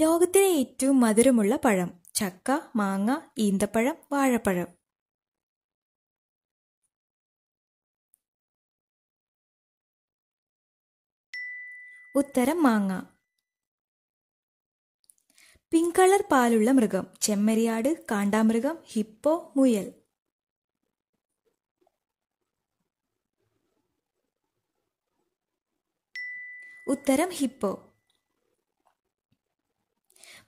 ലോകത്തിലെ ഏറ്റവും മധുരമുള്ള പഴം ചക്ക മാങ്ങ ഈന്തപ്പഴം വാഴപ്പഴം ഉത്തരം മാങ്ങ പിങ്ക് കളർ പാലുള്ള മൃഗം ചെമ്മരിയാട് കാണ്ടാമൃഗം ഹിപ്പോ മുയൽ ഉത്തരം ഹിപ്പോ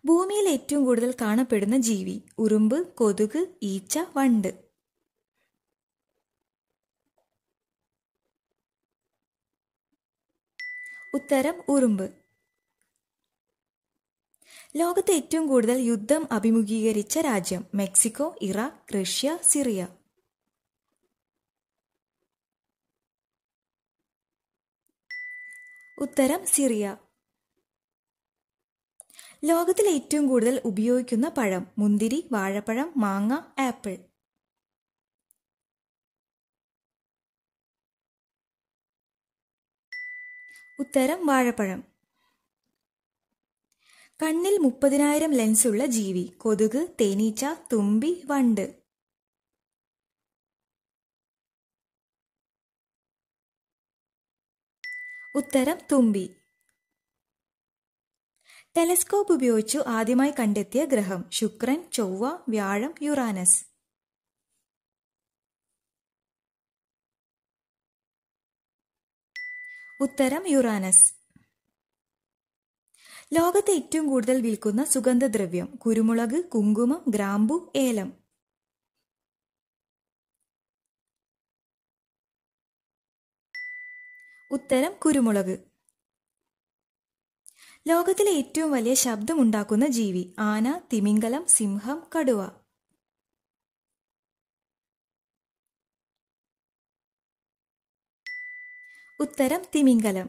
ഭൂമിയിൽ ഏറ്റവും കൂടുതൽ കാണപ്പെടുന്ന ജീവി ഉറുമ്പ് കൊതുക് ഈച്ച വണ്ട് ഉത്തരം ഉറുമ്പ് ലോകത്ത് ഏറ്റവും കൂടുതൽ യുദ്ധം അഭിമുഖീകരിച്ച രാജ്യം മെക്സിക്കോ ഇറാഖ് റഷ്യ സിറിയ ഉത്തരം സിറിയ ലോകത്തിൽ ഏറ്റവും കൂടുതൽ ഉപയോഗിക്കുന്ന പഴം മുന്തിരി വാഴപ്പഴം മാങ്ങ ആപ്പിൾ ഉത്തരം വാഴപ്പഴം കണ്ണിൽ മുപ്പതിനായിരം ഉള്ള ജീവി കൊതുക് തേനീച്ച തുമ്പി വണ്ട് ഉത്തരം തുമ്പി ടെലസ്കോപ്പ് ഉപയോഗിച്ചു ആദ്യമായി കണ്ടെത്തിയ ഗ്രഹം ശുക്രൻ ചൊവ്വ വ്യാഴം യുറാനസ് ഉത്തരം യുറാനസ് ലോകത്തെ ഏറ്റവും കൂടുതൽ വിൽക്കുന്ന സുഗന്ധദ്രവ്യം കുരുമുളക് കുങ്കുമം ഗ്രാമ്പു ഏലം ഉത്തരം കുരുമുളക് ലോകത്തിലെ ഏറ്റവും വലിയ ശബ്ദമുണ്ടാക്കുന്ന ജീവി ആന തിമിംഗലം സിംഹം കടുവ ഉത്തരം തിമിംഗലം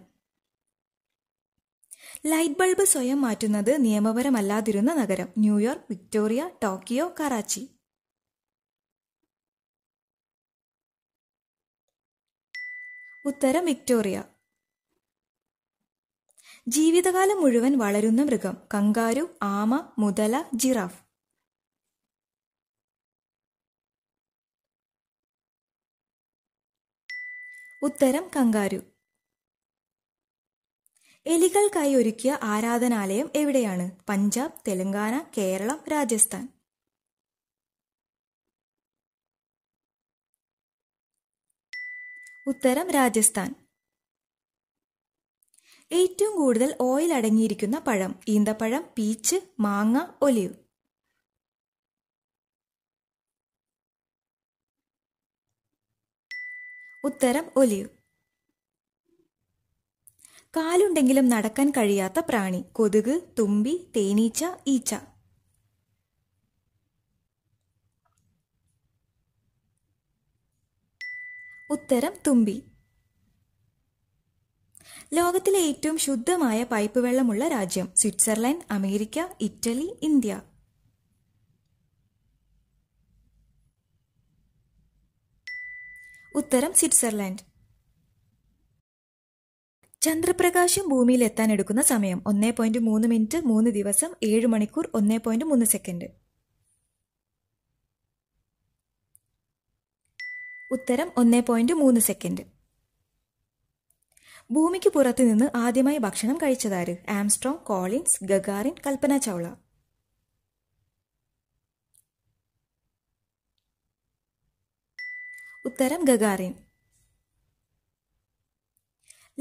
ലൈറ്റ് ബൾബ് സ്വയം മാറ്റുന്നത് നിയമപരമല്ലാതിരുന്ന നഗരം ന്യൂയോർക്ക് വിക്ടോറിയ ടോക്കിയോ കറാച്ചി ഉത്തരം വിക്ടോറിയ ജീവിതകാലം മുഴുവൻ വളരുന്ന മൃഗം കങ്കാരു ആമ മുതല ജിറാഫ് ഉത്തരം കങ്കാരു എലികൾക്കായി ഒരുക്കിയ ആരാധനാലയം എവിടെയാണ് പഞ്ചാബ് തെലങ്കാന കേരളം രാജസ്ഥാൻ ഉത്തരം രാജസ്ഥാൻ ഏറ്റവും കൂടുതൽ ഓയിൽ അടങ്ങിയിരിക്കുന്ന പഴം ഈന്തപ്പഴം പീച്ച് മാങ്ങ ഒലിവ് ഉത്തരം ഒലിവ് കാലുണ്ടെങ്കിലും നടക്കാൻ കഴിയാത്ത പ്രാണി കൊതുക് തുമ്പി തേനീച്ച ഈച്ച ഉത്തരം തുമ്പി ലോകത്തിലെ ഏറ്റവും ശുദ്ധമായ പൈപ്പ് വെള്ളമുള്ള രാജ്യം സ്വിറ്റ്സർലൻഡ് അമേരിക്ക ഇറ്റലി ഇന്ത്യ ഉത്തരം സ്വിറ്റ്സർലൻഡ് ചന്ദ്രപ്രകാശം ഭൂമിയിൽ എത്താൻ എടുക്കുന്ന സമയം ഒന്നേ പോയിന്റ് മൂന്ന് മിനിറ്റ് മൂന്ന് ദിവസം ഏഴ് മണിക്കൂർ ഒന്നേ പോയിന്റ് മൂന്ന് സെക്കൻഡ് ഉത്തരം ഒന്നേ പോയിന്റ് മൂന്ന് സെക്കൻഡ് ഭൂമിക്ക് പുറത്തുനിന്ന് ആദ്യമായി ഭക്ഷണം കഴിച്ചതാര് Armstrong Collins Gagarin Kalpana Chawla ഉത്തരം ഗഗാറിൻ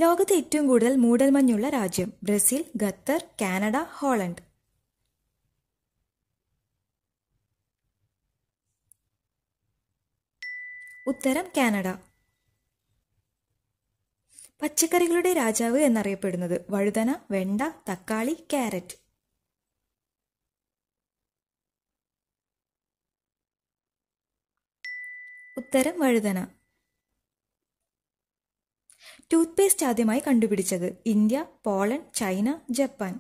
ലോകത്ത് ഏറ്റവും കൂടുതൽ മൂടൽമഞ്ഞുള്ള രാജ്യം ബ്രസീൽ ഖത്തർ കാനഡ ഹോളണ്ട് ഉത്തരം കാനഡ പച്ചക്കറികളുടെ രാജാവ് എന്നറിയപ്പെടുന്നത് വഴുതന വെണ്ട തക്കാളി ക്യാരറ്റ് ഉത്തരം വഴുതന ടൂത്ത്പേസ്റ്റ് ആദ്യമായി കണ്ടുപിടിച്ചത് ഇന്ത്യ പോളണ്ട് ചൈന ജപ്പാൻ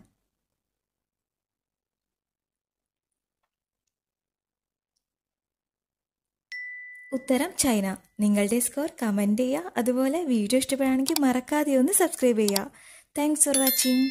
ഉത്തരം ചൈന നിങ്ങളുടെ സ്കോർ കമൻറ്റ് ചെയ്യുക അതുപോലെ വീഡിയോ ഇഷ്ടപ്പെടുകയാണെങ്കിൽ മറക്കാതെ ഒന്ന് സബ്സ്ക്രൈബ് ചെയ്യുക താങ്ക്സ് ഫോർ വാച്ചിങ്